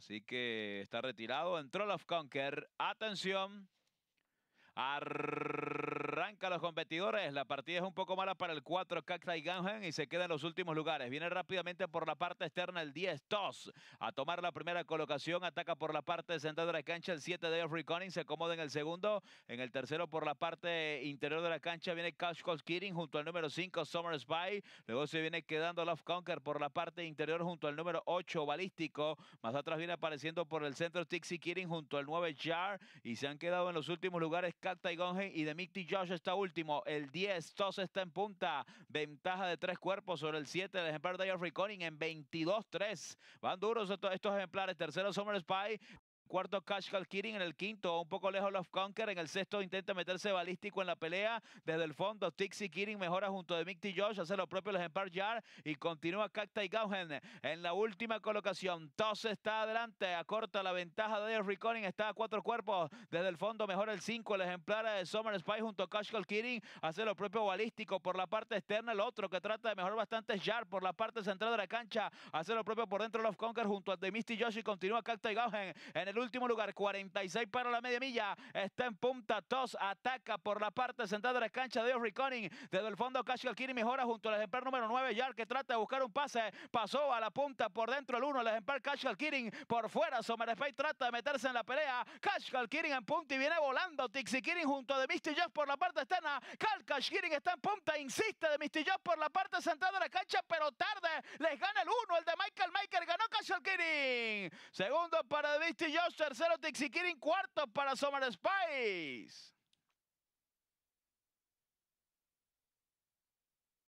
Así que está retirado. en Troll of Conquer. Atención. Ar Arranca los competidores. La partida es un poco mala para el 4 y Gangen y se queda en los últimos lugares. Viene rápidamente por la parte externa el 10 Toss a tomar la primera colocación. Ataca por la parte central de la cancha el 7 de Reconning Se acomoda en el segundo. En el tercero por la parte interior de la cancha viene Cash Cold Kidding junto al número 5 Summer Spy. Luego se viene quedando Love Conquer por la parte interior junto al número 8 Balístico. Más atrás viene apareciendo por el centro Tixi Kidding junto al 9 Jar. Y se han quedado en los últimos lugares Cacta y gongen y Mickey Josh está último, el 10, Toss está en punta, ventaja de tres cuerpos sobre el 7 del ejemplar de of Conning en 22-3. Van duros estos, estos ejemplares, tercero Summer Spy, Cuarto, Cash Kiring en el quinto. Un poco lejos Love Conker. En el sexto intenta meterse balístico en la pelea. Desde el fondo, Tixie Kiring mejora junto de Mick Josh. Hace lo propio el ejemplar Jar. Y continúa Cacta y Gaugen, en la última colocación. Toss está adelante. Acorta la ventaja de Reconning. Está a cuatro cuerpos. Desde el fondo mejora el cinco El ejemplar de Summer Spy junto a Cash Kirin. Hace lo propio balístico por la parte externa. El otro que trata de mejorar bastante es Jar por la parte central de la cancha. Hace lo propio por dentro Love Conker junto a The Misty Josh. Y continúa Cacta y Gaugen en el último lugar, 46 para la media milla. Está en punta Toss ataca por la parte central de la cancha de Osri Conning. Desde el fondo, Cash Kirin mejora junto al ejemplar número 9, Yar, que trata de buscar un pase. Pasó a la punta por dentro el 1, el ejemplar Cash Kirin. por fuera. pay trata de meterse en la pelea. Cash Kirin en punta y viene volando. Tixi Kirin junto de Misty Josh por la parte externa. Cash Kirin está en punta, insiste de Misty Josh por la parte central de la cancha, pero tarde. Les gana el 1, el de Michael. Kirin. Segundo para y Josh. Tercero Tixi Kirin. Cuarto para Summer Spice.